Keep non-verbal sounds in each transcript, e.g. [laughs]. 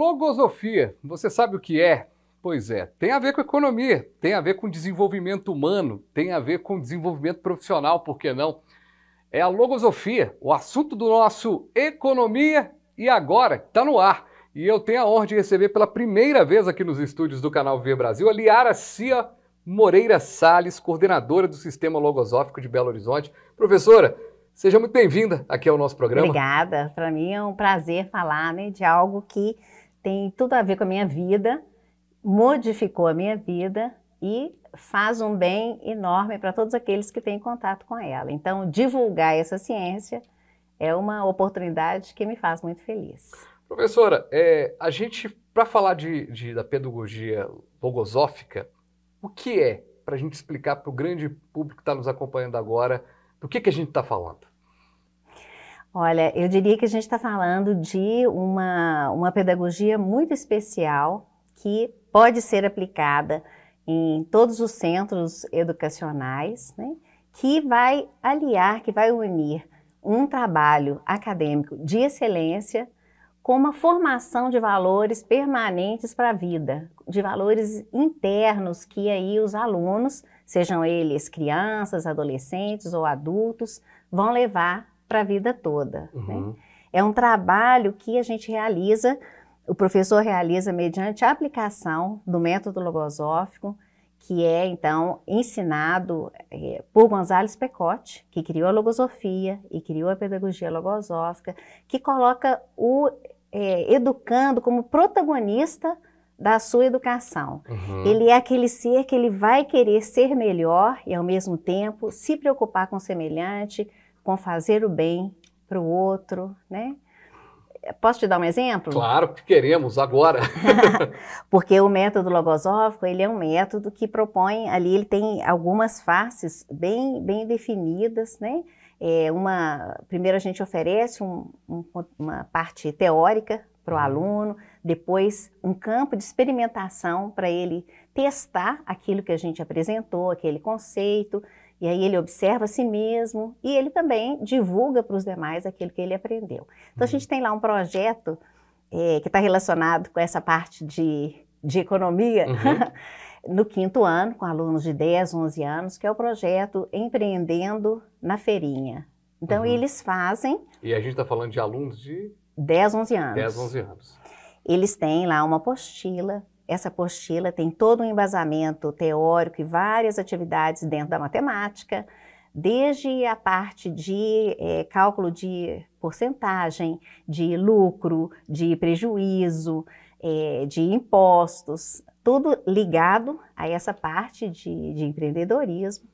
Logosofia, você sabe o que é? Pois é, tem a ver com economia, tem a ver com desenvolvimento humano, tem a ver com desenvolvimento profissional, por que não? É a logosofia, o assunto do nosso Economia e Agora, está no ar. E eu tenho a honra de receber pela primeira vez aqui nos estúdios do canal Viver Brasil a Liara Cia Moreira Sales, coordenadora do Sistema Logosófico de Belo Horizonte. Professora, seja muito bem-vinda aqui ao nosso programa. Obrigada. Para mim é um prazer falar né, de algo que tem tudo a ver com a minha vida, modificou a minha vida e faz um bem enorme para todos aqueles que têm contato com ela. Então, divulgar essa ciência é uma oportunidade que me faz muito feliz. Professora, é, a gente, para falar de, de, da pedagogia logosófica, o que é, para a gente explicar para o grande público que está nos acompanhando agora, do que, que a gente está falando? Olha, eu diria que a gente está falando de uma, uma pedagogia muito especial que pode ser aplicada em todos os centros educacionais, né, que vai aliar, que vai unir um trabalho acadêmico de excelência com uma formação de valores permanentes para a vida, de valores internos que aí os alunos, sejam eles crianças, adolescentes ou adultos, vão levar para a vida toda. Né? Uhum. Né? É um trabalho que a gente realiza, o professor realiza mediante a aplicação do método logosófico, que é então ensinado é, por Gonzales Pecote, que criou a logosofia e criou a pedagogia logosófica, que coloca o é, educando como protagonista da sua educação. Uhum. Ele é aquele ser que ele vai querer ser melhor e ao mesmo tempo se preocupar com o semelhante, com fazer o bem para o outro, né? Posso te dar um exemplo? Claro que queremos, agora. [laughs] [laughs] Porque o método logosófico, ele é um método que propõe ali, ele tem algumas faces bem, bem definidas, né? É uma, primeiro a gente oferece um, um, uma parte teórica para o uhum. aluno, depois um campo de experimentação para ele testar aquilo que a gente apresentou, aquele conceito, e aí ele observa a si mesmo e ele também divulga para os demais aquilo que ele aprendeu. Então a uhum. gente tem lá um projeto é, que está relacionado com essa parte de, de economia. Uhum. [laughs] no quinto ano, com alunos de 10, 11 anos, que é o projeto Empreendendo na Feirinha. Então, uhum. eles fazem. E a gente está falando de alunos de 10, 11 anos. 10, 11 anos. Eles têm lá uma apostila essa apostila tem todo um embasamento teórico e várias atividades dentro da matemática, desde a parte de é, cálculo de porcentagem, de lucro, de prejuízo, é, de impostos, tudo ligado a essa parte de, de empreendedorismo.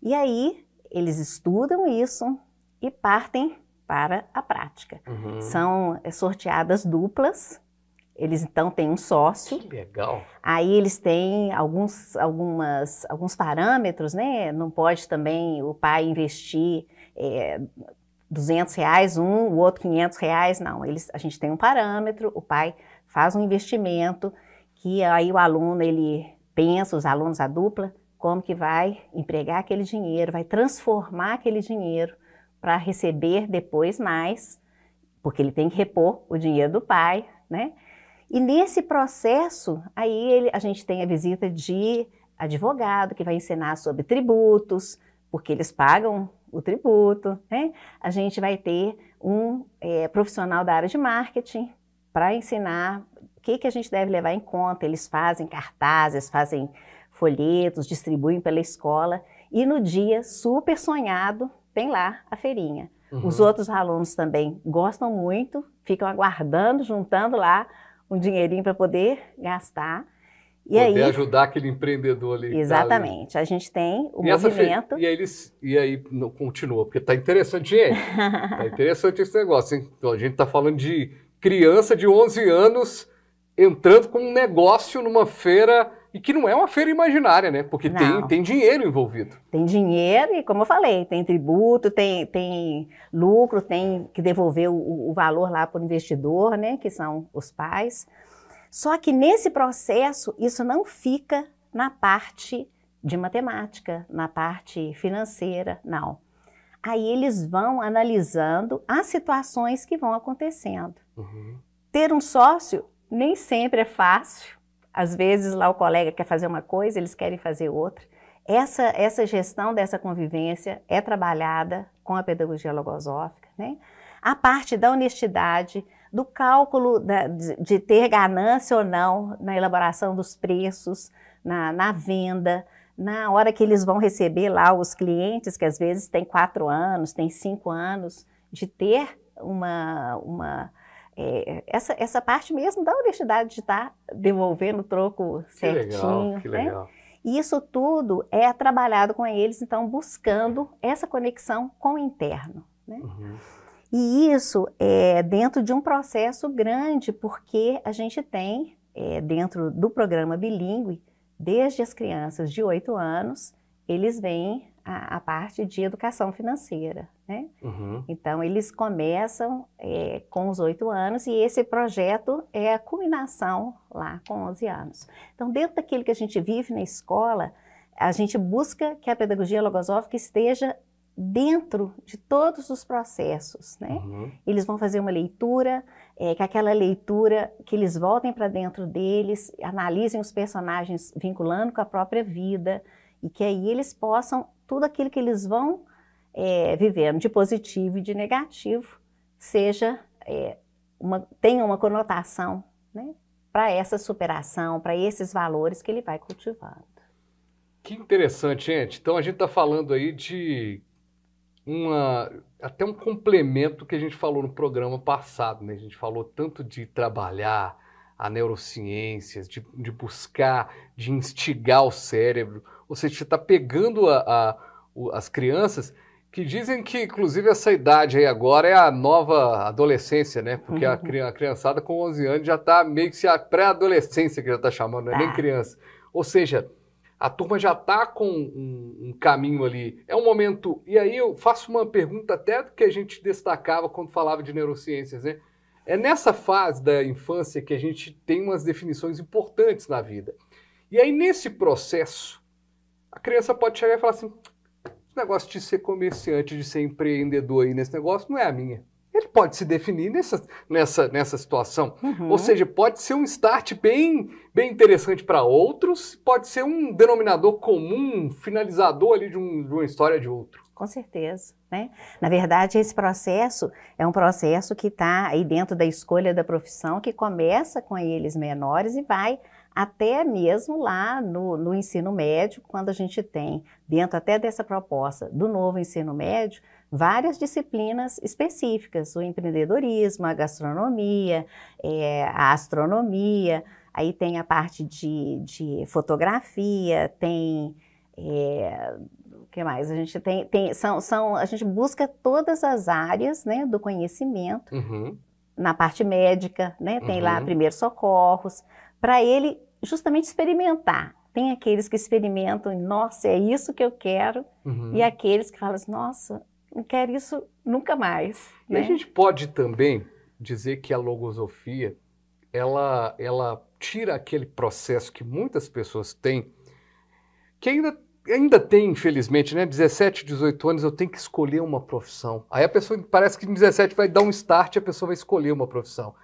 E aí eles estudam isso e partem para a prática. Uhum. São eh, sorteadas duplas eles então têm um sócio. Que legal. Aí eles têm alguns, algumas, alguns parâmetros, né? Não pode também o pai investir é, 200 reais um, o outro 500 reais, não. Eles, a gente tem um parâmetro, o pai faz um investimento que aí o aluno, ele pensa, os alunos, a dupla, como que vai empregar aquele dinheiro, vai transformar aquele dinheiro para receber depois mais, porque ele tem que repor o dinheiro do pai, né? E nesse processo, aí ele, a gente tem a visita de advogado que vai ensinar sobre tributos, porque eles pagam o tributo, né? A gente vai ter um é, profissional da área de marketing para ensinar o que, que a gente deve levar em conta. Eles fazem cartazes, fazem folhetos, distribuem pela escola. E no dia super sonhado, tem lá a feirinha. Uhum. Os outros alunos também gostam muito, ficam aguardando, juntando lá um dinheirinho para poder gastar. E poder aí, ajudar aquele empreendedor ali. Exatamente. Tá ali. A gente tem o e movimento. Fe... E aí, eles... e aí não, continua, porque está interessante, gente. [laughs] Está interessante esse negócio. Hein? Então, a gente está falando de criança de 11 anos entrando com um negócio numa feira e que não é uma feira imaginária, né? Porque tem, tem dinheiro envolvido. Tem dinheiro e, como eu falei, tem tributo, tem, tem lucro, tem que devolver o, o valor lá para o investidor, né? Que são os pais. Só que nesse processo, isso não fica na parte de matemática, na parte financeira, não. Aí eles vão analisando as situações que vão acontecendo. Uhum. Ter um sócio nem sempre é fácil, às vezes lá o colega quer fazer uma coisa, eles querem fazer outra. Essa, essa gestão dessa convivência é trabalhada com a pedagogia logosófica, né? A parte da honestidade, do cálculo da, de, de, ter ganância ou não na elaboração dos preços, na, na, venda, na hora que eles vão receber lá os clientes, que às vezes tem quatro anos, tem cinco anos, de ter uma, uma é, essa, essa parte mesmo da honestidade de estar tá devolvendo o troco certinho. Que legal, que né? legal. E isso tudo é trabalhado com eles, então, buscando essa conexão com o interno. Né? Uhum. E isso é dentro de um processo grande, porque a gente tem, é, dentro do programa bilíngue, desde as crianças de 8 anos, eles veem a, a parte de educação financeira. Né? Uhum. Então, eles começam é, com os oito anos e esse projeto é a culminação lá com 11 anos. Então, dentro daquilo que a gente vive na escola, a gente busca que a pedagogia logosófica esteja dentro de todos os processos, né? Uhum. Eles vão fazer uma leitura, é, que aquela leitura que eles voltem para dentro deles, analisem os personagens vinculando com a própria vida e que aí eles possam tudo aquilo que eles vão é, vivendo de positivo e de negativo seja é, uma, tenha uma conotação né, para essa superação, para esses valores que ele vai cultivando. Que interessante, gente. Então a gente está falando aí de uma até um complemento que a gente falou no programa passado, né? A gente falou tanto de trabalhar a neurociência, de, de buscar, de instigar o cérebro. Ou seja, você está pegando a, a, as crianças que dizem que, inclusive, essa idade aí agora é a nova adolescência, né? Porque a, uhum. a criançada com 11 anos já está meio que se a pré-adolescência que já está chamando, não é nem ah. criança. Ou seja, a turma já está com um, um, caminho ali. É um momento. E aí eu faço uma pergunta até que a gente destacava quando falava de neurociências, né? É nessa fase da infância que a gente tem umas definições importantes na vida. E aí, nesse processo, a criança pode chegar e falar assim: negócio de ser comerciante, de ser empreendedor aí nesse negócio não é a minha pode se definir nessa, nessa, nessa situação. Uhum. Ou seja, pode ser um start bem, bem interessante para outros, pode ser um denominador comum, um finalizador ali de, um, de uma história de outro. Com certeza. Né? Na verdade, esse processo é um processo que está aí dentro da escolha da profissão, que começa com eles menores e vai até mesmo lá no, no ensino médio, quando a gente tem, dentro até dessa proposta do novo ensino médio, várias disciplinas específicas, o empreendedorismo, a gastronomia, é, a astronomia, aí tem a parte de, de fotografia, tem é, o que mais? A gente tem, tem são, são, a gente busca todas as áreas né, do conhecimento. Uhum. Na parte médica, né, tem uhum. lá primeiros socorros, para ele justamente experimentar. Tem aqueles que experimentam, nossa, é isso que eu quero, uhum. e aqueles que falam, assim, nossa, não quer isso nunca mais. E né? a gente pode também dizer que a logosofia ela, ela tira aquele processo que muitas pessoas têm, que ainda, ainda tem, infelizmente, né? 17, 18 anos, eu tenho que escolher uma profissão. Aí a pessoa, parece que em 17 vai dar um start e a pessoa vai escolher uma profissão.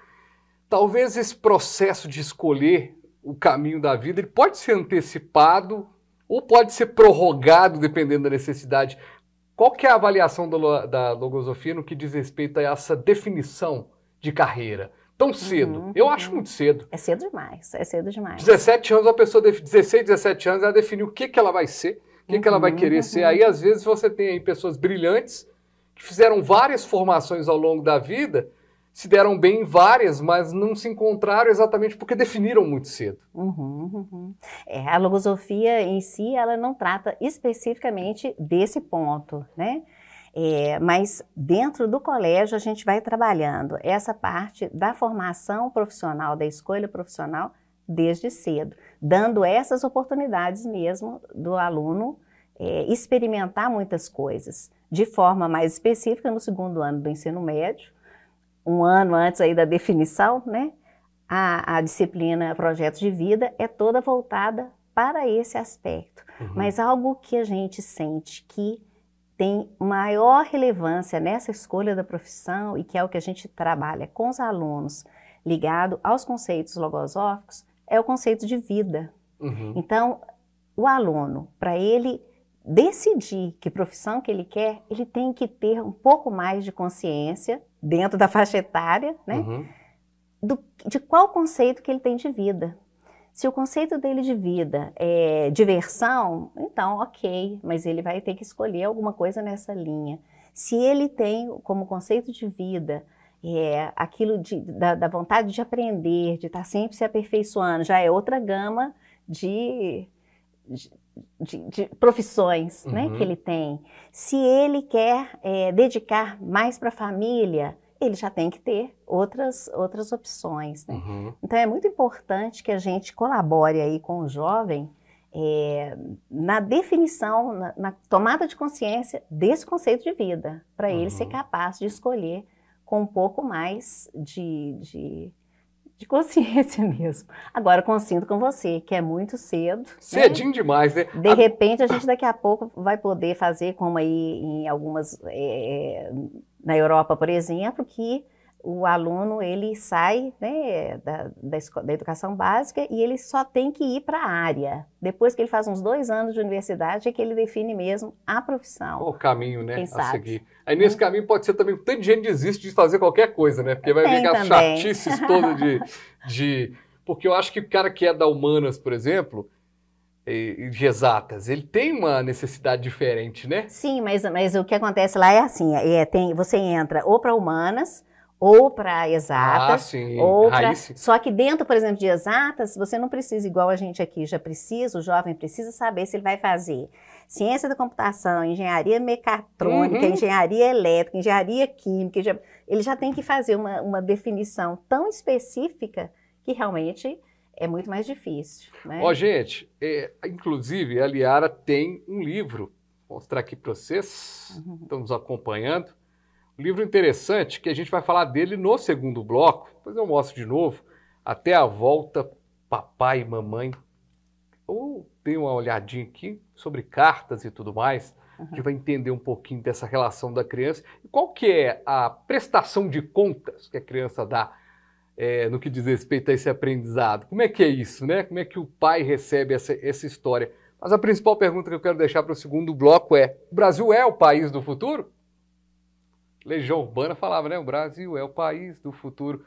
Talvez esse processo de escolher o caminho da vida, ele pode ser antecipado ou pode ser prorrogado, dependendo da necessidade. Qual que é a avaliação do, da Logosofia no que diz respeito a essa definição de carreira? Tão uhum, cedo. Uhum, Eu uhum. acho muito cedo. É cedo demais, é cedo demais. 17 anos, uma pessoa de 16, 17 anos, ela definiu o que, que ela vai ser, o que, uhum, que ela vai uhum, querer ser. Aí, uhum. às vezes, você tem aí pessoas brilhantes que fizeram várias formações ao longo da vida, se deram bem em várias, mas não se encontraram exatamente porque definiram muito cedo. Uhum, uhum, uhum. É, a logosofia em si, ela não trata especificamente desse ponto, né? É, mas dentro do colégio a gente vai trabalhando essa parte da formação profissional, da escolha profissional desde cedo, dando essas oportunidades mesmo do aluno é, experimentar muitas coisas, de forma mais específica no segundo ano do ensino médio, um ano antes aí da definição, né? A, a disciplina Projetos de Vida é toda voltada para esse aspecto. Uhum. Mas algo que a gente sente que tem maior relevância nessa escolha da profissão e que é o que a gente trabalha com os alunos ligado aos conceitos logosóficos é o conceito de vida. Uhum. Então, o aluno, para ele decidir que profissão que ele quer, ele tem que ter um pouco mais de consciência dentro da faixa etária, né? Uhum. Do, de qual conceito que ele tem de vida. Se o conceito dele de vida é diversão, então ok, mas ele vai ter que escolher alguma coisa nessa linha. Se ele tem como conceito de vida é, aquilo de, da, da, vontade de aprender, de estar sempre se aperfeiçoando, já é outra gama de de, de, profissões né, uhum. né, que ele tem. Se ele quer é, dedicar mais para a família, ele já tem que ter outras, outras opções. Né? Uhum. Então é muito importante que a gente colabore aí com o jovem é, na definição, na, na, tomada de consciência desse conceito de vida, para uhum. ele ser uhum. capaz de escolher com um pouco mais de, de de consciência [laughs] mesmo. Agora consinto com você, que é muito cedo. Né? Cedinho né? demais, né? De a... repente, a gente daqui a pouco vai poder fazer, como aí em algumas. É, na Europa, por exemplo, que o aluno ele sai né, da, da, da, educação básica e ele só tem que ir para a área. Depois que ele faz uns dois anos de universidade, é que ele define mesmo a profissão. O caminho, né? Quem a sabe. seguir. Aí nesse é. caminho pode ser também, tanto de gente desiste de fazer qualquer coisa, né? Porque vai tem as chatices [laughs] todas de, de... Porque eu acho que o cara que é da Humanas, por exemplo, de exatas, ele tem uma necessidade diferente, né? Sim, mas, mas o que acontece lá é assim, é, tem, você entra ou para humanas, ou para exatas, ah, sim. ou pra... só que dentro, por exemplo, de exatas, você não precisa igual a gente aqui já precisa, o jovem precisa saber se ele vai fazer ciência da computação, engenharia mecatrônica, uhum. engenharia elétrica, engenharia química, já... ele já tem que fazer uma, uma definição tão específica que realmente é muito mais difícil. Né? Ó, gente, é, inclusive a Liara tem um livro, vou mostrar aqui para vocês, uhum. estão nos acompanhando Livro interessante que a gente vai falar dele no segundo bloco, depois eu mostro de novo. Até a volta, papai e mamãe. Ou tem uma olhadinha aqui sobre cartas e tudo mais. Uhum. A gente uhum. vai entender um pouquinho dessa relação da criança e qual que é a prestação de contas que a criança dá é, no que diz respeito a esse aprendizado. Como é que é isso, né? Como é que o pai recebe essa, essa história? Mas a principal pergunta que eu quero deixar para o segundo bloco é: o Brasil é o país do futuro? Legião Urbana falava, né? O Brasil é o país do futuro.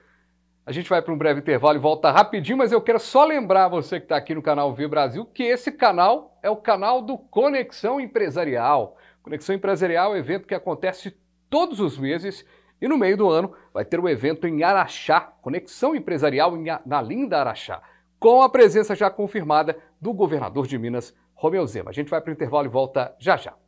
A gente vai para um breve intervalo e volta rapidinho, mas eu quero só lembrar você que está aqui no canal V Brasil que esse canal é o canal do Conexão Empresarial. Conexão Empresarial é um evento que acontece todos os meses e no meio do ano vai ter um evento em Araxá, Conexão Empresarial na linda Araxá, com a presença já confirmada do governador de Minas, Romeu Zema. A gente vai para o intervalo e volta já já.